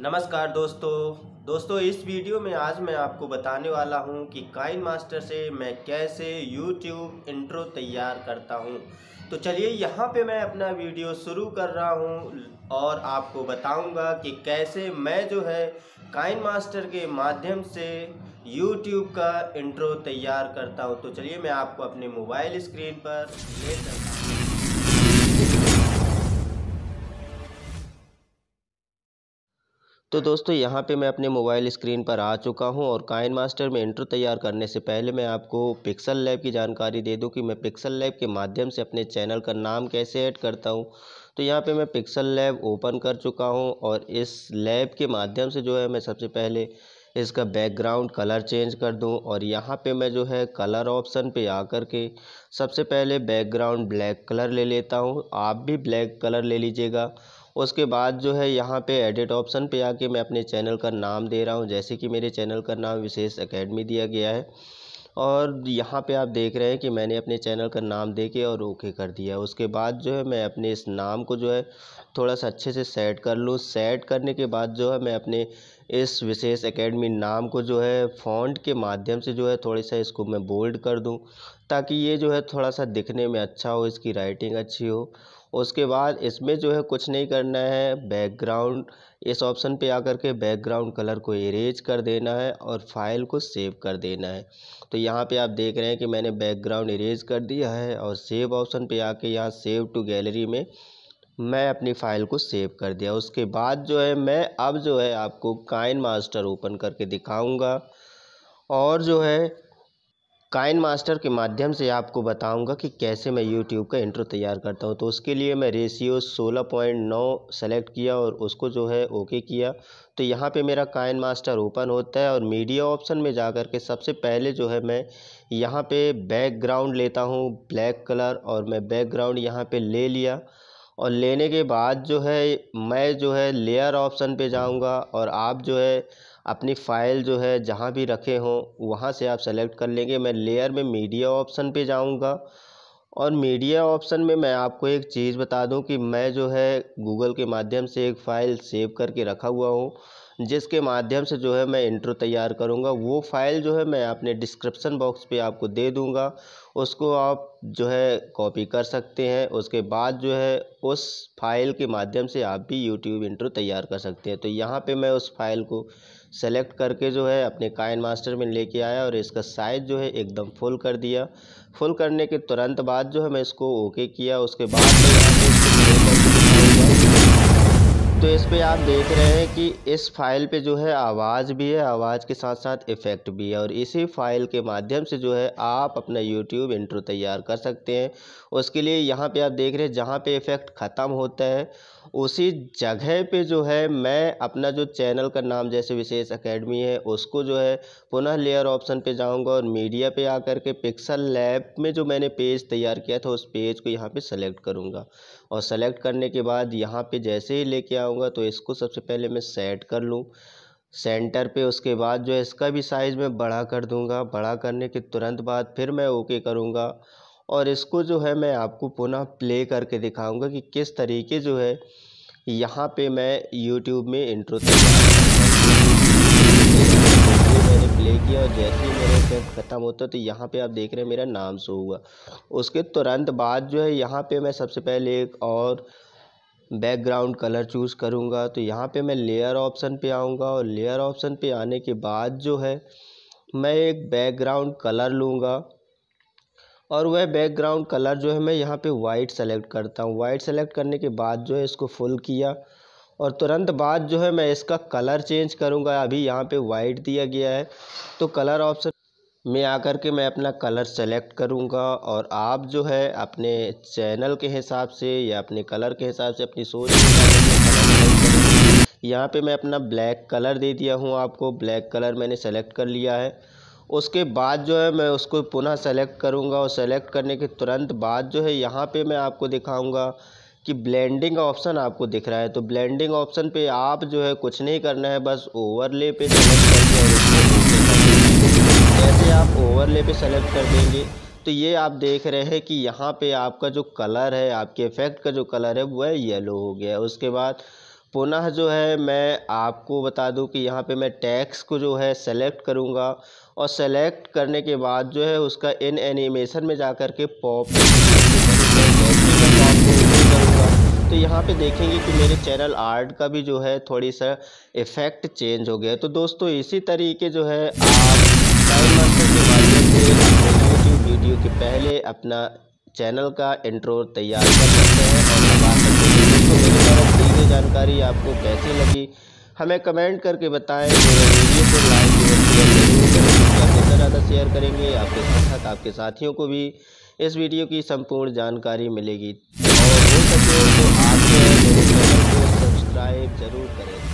नमस्कार दोस्तों दोस्तों इस वीडियो में आज मैं आपको बताने वाला हूं कि काइन मास्टर से मैं कैसे यूट्यूब इंट्रो तैयार करता हूं तो चलिए यहां पे मैं अपना वीडियो शुरू कर रहा हूं और आपको बताऊंगा कि कैसे मैं जो है काइन मास्टर के माध्यम से यूट्यूब का इंट्रो तैयार करता हूं तो चलिए मैं आपको अपने मोबाइल स्क्रीन पर ले चलता हूँ तो दोस्तों यहाँ पे मैं अपने मोबाइल स्क्रीन पर आ चुका हूँ और काइन मास्टर में इंट्रो तैयार करने से पहले मैं आपको पिक्सल लैब की जानकारी दे दूँ कि मैं पिक्सल लैब के माध्यम से अपने चैनल का नाम कैसे ऐड करता हूँ तो यहाँ पे मैं पिक्सल लैब ओपन कर चुका हूँ और इस लैब के माध्यम से जो है मैं सबसे पहले इसका बैकग्राउंड कलर चेंज कर दूँ और यहाँ पर मैं जो है कलर ऑप्शन पर आकर के सबसे पहले बैकग्राउंड ब्लैक कलर ले लेता हूँ आप भी ब्लैक कलर ले लीजिएगा उसके बाद जो है यहाँ पे एडिट ऑप्शन पे आके मैं अपने चैनल का नाम दे रहा हूँ जैसे कि मेरे चैनल का नाम विशेष एकेडमी दिया गया है और यहाँ पे आप देख रहे हैं कि मैंने अपने चैनल का नाम दे के और ओके कर दिया उसके बाद जो है मैं अपने इस नाम को जो है थोड़ा सा अच्छे से सेट कर लूँ सेट करने के बाद जो है मैं अपने इस विशेष एकेडमी नाम को जो है फॉन्ट के माध्यम से जो है थोड़ा सा इसको मैं बोल्ड कर दूँ ताकि ये जो है थोड़ा सा दिखने में अच्छा हो इसकी राइटिंग अच्छी हो उसके बाद इसमें जो है कुछ नहीं करना है बैकग्राउंड इस ऑप्शन पे आकर के बैकग्राउंड कलर को इरेज कर देना है और फाइल को सेव कर देना है तो यहाँ पे आप देख रहे हैं कि मैंने बैकग्राउंड इरेज कर दिया है और सेव ऑप्शन पे आके यहाँ सेव टू गैलरी में मैं अपनी फ़ाइल को सेव कर दिया उसके बाद जो है मैं अब जो है आपको काइन मास्टर ओपन करके दिखाऊँगा और जो है काइन मास्टर के माध्यम से आपको बताऊंगा कि कैसे मैं यूट्यूब का इंट्रो तैयार करता हूं तो उसके लिए मैं रेशियो 16.9 सेलेक्ट किया और उसको जो है ओके किया तो यहाँ पे मेरा काइन मास्टर ओपन होता है और मीडिया ऑप्शन में जा कर के सबसे पहले जो है मैं यहाँ पे बैकग्राउंड लेता हूँ ब्लैक कलर और मैं बैकग्राउंड यहाँ पर ले लिया और लेने के बाद जो है मैं जो है लेयर ऑप्शन पे जाऊँगा और आप जो है अपनी फ़ाइल जो है जहाँ भी रखे हों वहाँ से आप सेलेक्ट कर लेंगे मैं लेयर में मीडिया ऑप्शन पे जाऊँगा और मीडिया ऑप्शन में मैं आपको एक चीज़ बता दूं कि मैं जो है गूगल के माध्यम से एक फ़ाइल सेव करके रखा हुआ हूँ जिसके माध्यम से जो है मैं इंट्रो तैयार करूँगा वो फ़ाइल जो है मैं अपने डिस्क्रिप्सन बॉक्स पे आपको दे दूँगा उसको आप जो है कॉपी कर सकते हैं उसके बाद जो है उस फाइल के माध्यम से आप भी यूट्यूब इंट्रो तैयार कर सकते हैं तो यहाँ पर मैं उस फाइल को सेलेक्ट करके जो है अपने काइन मास्टर में लेके आया और इसका साइज़ जो है एकदम फुल कर दिया फुल करने के तुरंत बाद जो है मैं इसको ओके किया उसके बाद तो इस पे आप देख रहे हैं कि इस फाइल पे जो है आवाज़ भी है आवाज़ के साथ साथ इफ़ेक्ट भी है और इसी फाइल के माध्यम से जो है आप अपना यूट्यूब इंट्रो तैयार कर सकते हैं उसके लिए यहाँ पे आप देख रहे हैं जहाँ पे इफ़ेक्ट ख़त्म होता है उसी जगह पे जो है मैं अपना जो चैनल का नाम जैसे विशेष अकेडमी है उसको जो है पुनः लेयर ऑप्शन पर जाऊँगा और मीडिया पर आकर के पिक्सल लैब में जो मैंने पेज तैयार किया था उस पेज को यहाँ पर सेलेक्ट करूँगा और सेलेक्ट करने के बाद यहाँ पर जैसे ही लेके आऊँगा तो इसको सबसे पहले मैं सेट कर लूँ सेंटर पे उसके बाद जो है इसका भी साइज़ मैं बड़ा कर दूंगा बड़ा करने के तुरंत बाद फिर मैं ओके करूंगा और इसको जो है मैं आपको पुनः प्ले करके दिखाऊंगा कि किस तरीके जो है यहाँ पे मैं यूट्यूब में इंट्रो मैंने प्ले किया और जैसे ही मेरा इफेक्ट ख़त्म होता तो यहाँ पे आप देख रहे हैं मेरा नाम शो हुआ उसके तुरंत बाद जो है यहाँ पर मैं सबसे पहले एक और बैकग्राउंड कलर चूज़ करूँगा तो यहाँ पे मैं लेयर ऑप्शन पे आऊँगा और लेयर ऑप्शन पे आने के बाद जो है मैं एक बैकग्राउंड कलर लूँगा और वह बैकग्राउंड कलर जो है मैं यहाँ पे वाइट सेलेक्ट करता हूँ वाइट सेलेक्ट करने के बाद जो है इसको फुल किया और तुरंत बाद जो है मैं इसका कलर चेंज करूँगा अभी यहाँ पर वाइट दिया गया है तो कलर ऑप्शन में आकर के मैं अपना कलर सेलेक्ट करूँगा और आप जो है अपने चैनल के हिसाब से या अपने कलर के हिसाब से अपनी सोच यहाँ पे मैं अपना ब्लैक कलर दे दिया हूँ आपको ब्लैक कलर मैंने सेलेक्ट कर लिया है उसके बाद जो है मैं उसको पुनः सेलेक्ट करूँगा और सेलेक्ट करने के तुरंत बाद जो है यहाँ पर मैं आपको दिखाऊँगा कि ब्लेंडिंग ऑप्शन आपको दिख रहा है तो ब्लेंडिंग ऑप्शन पे आप जो है कुछ नहीं करना है बस ओवरले पे सेलेक्ट करके आप ओवरले पे सेलेक्ट कर देंगे तो ये आप देख रहे हैं कि यहाँ पे आपका जो कलर है आपके इफ़ेक्ट का जो कलर है वह येलो हो गया उसके बाद पुनः जो है मैं आपको बता दूं कि यहाँ पे मैं टैक्स को जो है सेलेक्ट करूँगा और सेलेक्ट करने के बाद जो है उसका इन एनिमेशन में जा कर के पॉप तो यहाँ पे देखेंगे कि मेरे चैनल आर्ट का भी जो है थोड़ी सा इफ़ेक्ट चेंज हो गया तो दोस्तों इसी तरीके जो है आप वीडियो के पहले अपना चैनल का इंट्रो तैयार कर सकते हैं और हैं दी गई जानकारी आपको कैसी लगी हमें कमेंट करके बताएं वीडियो को लाइक ज़्यादा शेयर करेंगे आपके साथ साथ आपके साथियों को भी इस वीडियो की संपूर्ण जानकारी मिलेगी और हो सके तो आपके मेरे चैनल को सब्सक्राइब जरूर करें